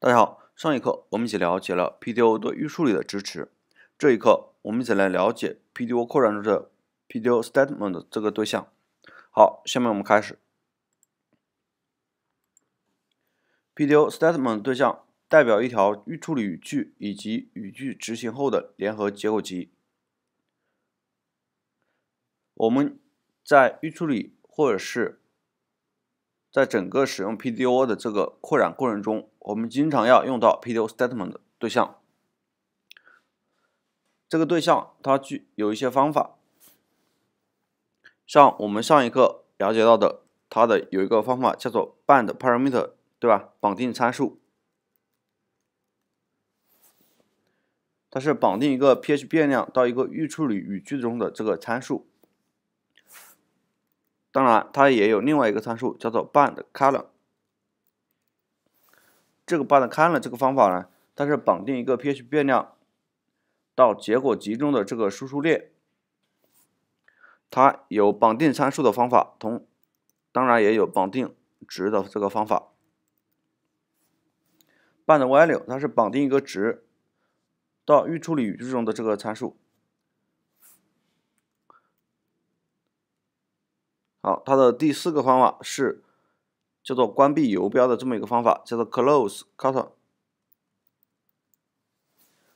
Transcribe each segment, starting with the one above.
大家好，上一课我们一起了解了 PDO 对预处理的支持，这一课我们一起来了解 PDO 扩展中的 PDO Statement 这个对象。好，下面我们开始。PDO Statement 对象代表一条预处理语句以及语句执行后的联合结果集。我们在预处理或者是在整个使用 PDO 的这个扩展过程中。我们经常要用到 PDOStatement 对象，这个对象它具有一些方法，像我们上一课了解到的，它的有一个方法叫做 bindParameter，对吧？绑定参数，它是绑定一个 p h 变量到一个预处理语句中的这个参数。当然，它也有另外一个参数叫做 bindColumn。这个 bind 看了这个方法呢，它是绑定一个 p h 变量到结果集中的这个输出列。它有绑定参数的方法，同当然也有绑定值的这个方法。bindValue 它是绑定一个值到预处理语句中的这个参数。好，它的第四个方法是。叫做关闭游标的这么一个方法，叫做 close c u t r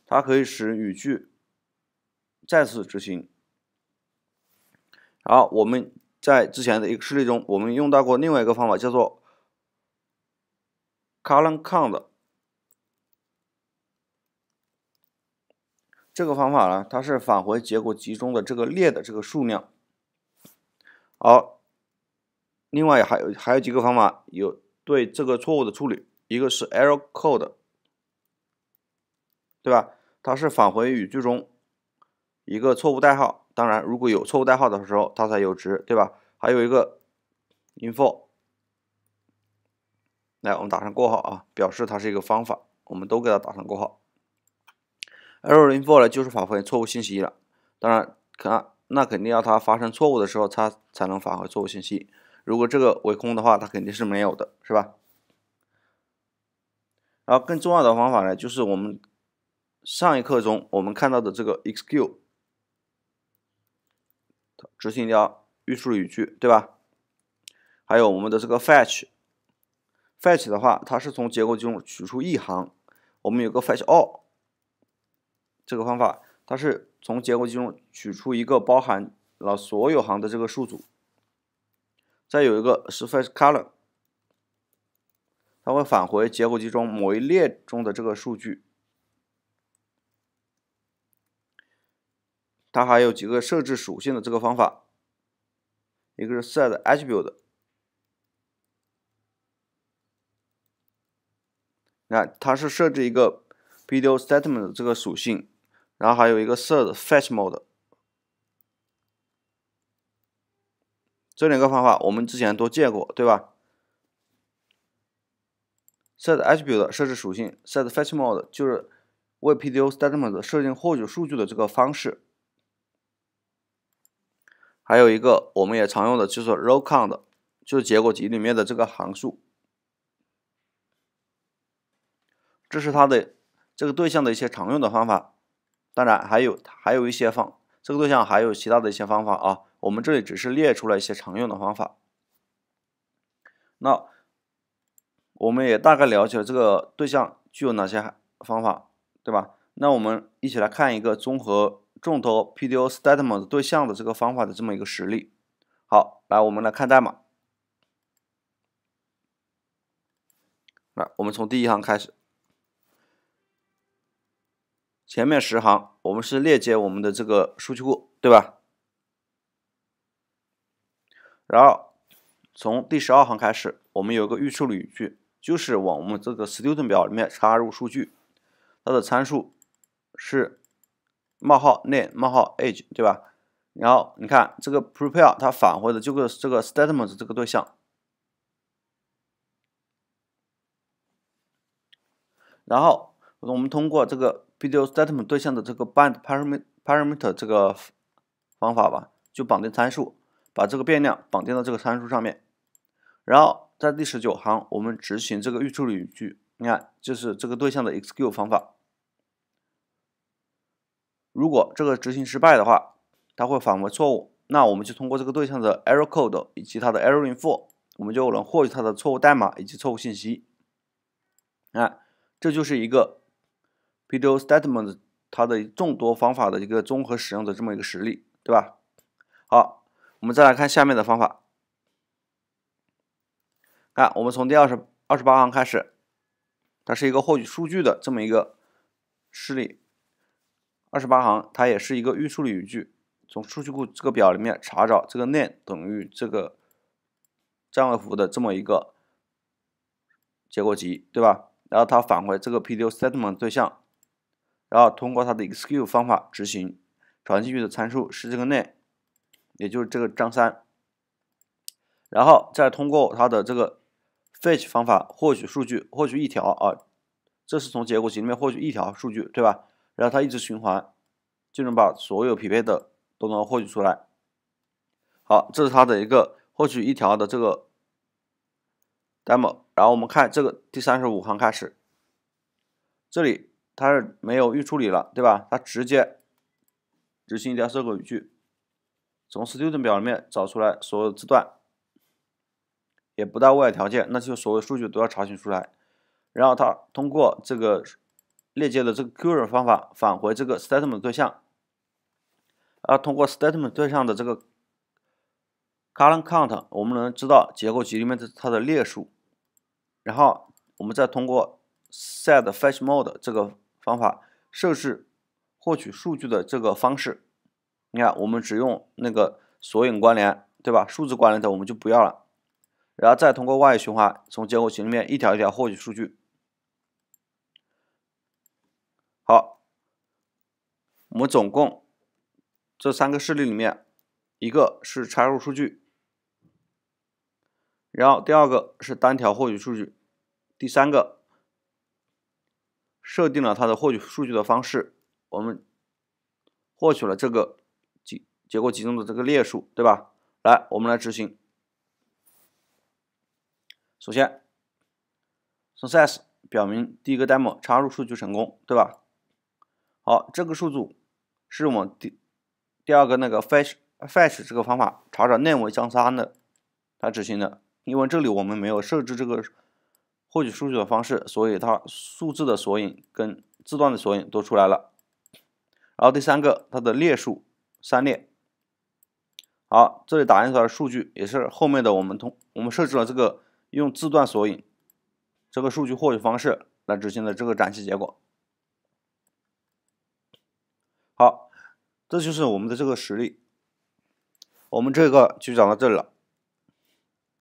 它可以使语句再次执行。然后我们在之前的一个事例中，我们用到过另外一个方法，叫做 column count。这个方法呢，它是返回结果集中的这个列的这个数量。好。另外还有还有几个方法有对这个错误的处理，一个是 error code，对吧？它是返回语句中一个错误代号。当然，如果有错误代号的时候，它才有值，对吧？还有一个 info，来，我们打上括号啊，表示它是一个方法，我们都给它打上括号。error info 呢就是返回错误信息了。当然，可那肯定要它发生错误的时候，它才能返回错误信息。如果这个为空的话，它肯定是没有的，是吧？然后更重要的方法呢，就是我们上一课中我们看到的这个 e x c u s e 执行掉条预述语句，对吧？还有我们的这个 fetch fetch 的话，它是从结构集中取出一行。我们有个 fetch all 这个方法，它是从结构集中取出一个包含了所有行的这个数组。再有一个 surface color，它会返回结果集中某一列中的这个数据。它还有几个设置属性的这个方法，一个是 set attribute，你看它是设置一个 video statement 的这个属性，然后还有一个 set fetch mode。这两个方法我们之前都见过，对吧？set attribute 设置属性，set fetch mode 就是为 PDO statement 设定获取数据的这个方式。还有一个我们也常用的，就是 row count，就是结果集里面的这个函数。这是它的这个对象的一些常用的方法。当然还有还有一些方。这个对象还有其他的一些方法啊，我们这里只是列出了一些常用的方法。那我们也大概了解了这个对象具有哪些方法，对吧？那我们一起来看一个综合重头 PDO Statement 对象的这个方法的这么一个实例。好，来我们来看代码。来，我们从第一行开始。前面十行，我们是链接我们的这个数据库，对吧？然后从第十二行开始，我们有个预处理语句，就是往我们这个 student 表里面插入数据。它的参数是冒号 name 冒号 age，对吧？然后你看这个 prepare，它返回的就是这个 statement 这个对象。然后我们通过这个。video statement 对象的这个 bind parameter 这个方法吧，就绑定参数，把这个变量绑定到这个参数上面。然后在第十九行，我们执行这个预处理语句，你看就是这个对象的 execute 方法。如果这个执行失败的话，它会返回错误，那我们就通过这个对象的 error code 以及它的 error info，我们就能获取它的错误代码以及错误信息。看，这就是一个。p o statement 它的众多方法的一个综合使用的这么一个实例，对吧？好，我们再来看下面的方法。看，我们从第二十二十八行开始，它是一个获取数据的这么一个示例。二十八行，它也是一个预处理语句，从数据库这个表里面查找这个 name 等于这个占位符的这么一个结果集，对吧？然后它返回这个 PQ d statement 对象。然后通过它的 execute 方法执行，传进去的参数是这个 name，也就是这个张三。然后再通过它的这个 fetch 方法获取数据，获取一条啊，这是从结果集里面获取一条数据，对吧？然后它一直循环，就能把所有匹配的都能获取出来。好，这是它的一个获取一条的这个 demo。然后我们看这个第三十五行开始，这里。它是没有预处理了，对吧？它直接执行一条 SQL 语句，从 Student 表里面找出来所有字段，也不带外条件，那就所有数据都要查询出来。然后它通过这个链接的这个 query 方法返回这个 statement 对象，然后通过 statement 对象的这个 column count，我们能知道结构集里面的它的列数，然后我们再通过 set fetch mode 这个。方法设置获取数据的这个方式，你看，我们只用那个索引关联，对吧？数字关联的我们就不要了，然后再通过外循环从结果群里面一条一条获取数据。好，我们总共这三个事例里面，一个是插入数据，然后第二个是单条获取数据，第三个。设定了它的获取数据的方式，我们获取了这个结结果集中的这个列数，对吧？来，我们来执行。首先，success 表明第一个 demo 插入数据成功，对吧？好，这个数组是我们第第二个那个 fetch fetch 这个方法查找内为相三的，它执行的，因为这里我们没有设置这个。获取数据的方式，所以它数字的索引跟字段的索引都出来了。然后第三个，它的列数三列。好，这里打印出来数据也是后面的我们通我们设置了这个用字段索引这个数据获取方式来执行的这个展示结果。好，这就是我们的这个实例。我们这个就讲到这里了。